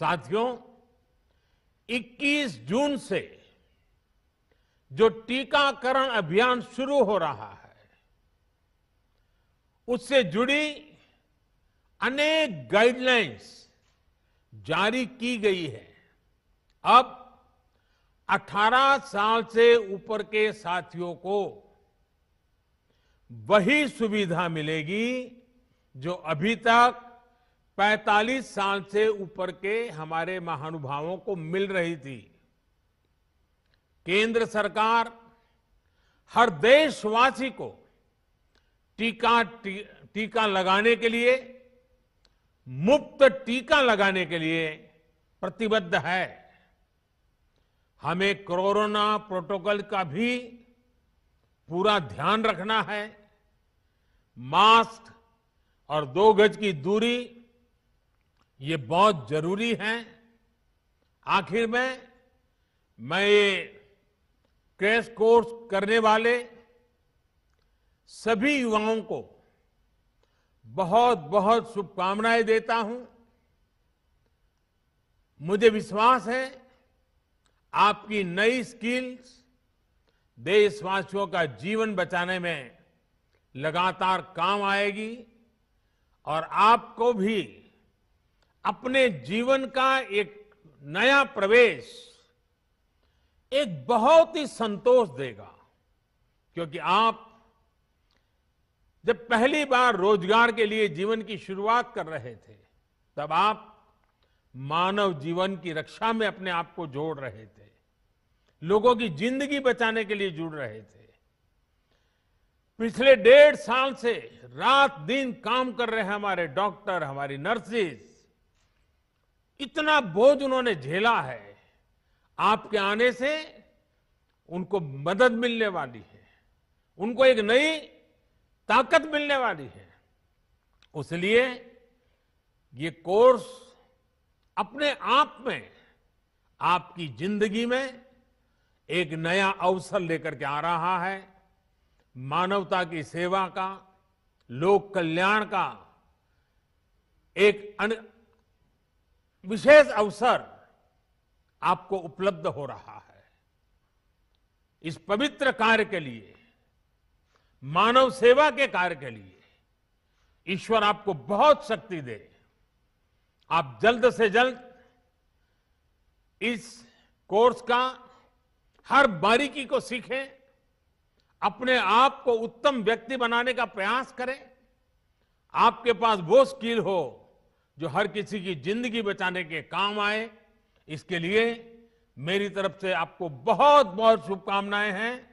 साथियों 21 जून से जो टीकाकरण अभियान शुरू हो रहा है उससे जुड़ी अनेक गाइडलाइंस जारी की गई है अब 18 साल से ऊपर के साथियों को वही सुविधा मिलेगी जो अभी तक 45 साल से ऊपर के हमारे महानुभावों को मिल रही थी केंद्र सरकार हर देशवासी को टीका टी, टीका लगाने के लिए मुफ्त टीका लगाने के लिए प्रतिबद्ध है हमें कोरोना प्रोटोकॉल का भी पूरा ध्यान रखना है मास्क और दो गज की दूरी ये बहुत जरूरी है आखिर में मैं ये क्रैश कोर्स करने वाले सभी युवाओं को बहुत बहुत शुभकामनाएं देता हूं मुझे विश्वास है आपकी नई स्किल्स देशवासियों का जीवन बचाने में लगातार काम आएगी और आपको भी अपने जीवन का एक नया प्रवेश एक बहुत ही संतोष देगा क्योंकि आप जब पहली बार रोजगार के लिए जीवन की शुरुआत कर रहे थे तब आप मानव जीवन की रक्षा में अपने आप को जोड़ रहे थे लोगों की जिंदगी बचाने के लिए जुड़ रहे थे पिछले डेढ़ साल से रात दिन काम कर रहे हमारे डॉक्टर हमारी नर्सेज इतना बोझ उन्होंने झेला है आपके आने से उनको मदद मिलने वाली है उनको एक नई ताकत मिलने वाली है इसलिए ये कोर्स अपने आप में आपकी जिंदगी में एक नया अवसर लेकर के आ रहा है मानवता की सेवा का लोक कल्याण का एक विशेष अवसर आपको उपलब्ध हो रहा है इस पवित्र कार्य के लिए मानव सेवा के कार्य के लिए ईश्वर आपको बहुत शक्ति दे आप जल्द से जल्द इस कोर्स का हर बारीकी को सीखें अपने आप को उत्तम व्यक्ति बनाने का प्रयास करें आपके पास वो स्किल हो जो हर किसी की जिंदगी बचाने के काम आए इसके लिए मेरी तरफ से आपको बहुत बहुत शुभकामनाएं हैं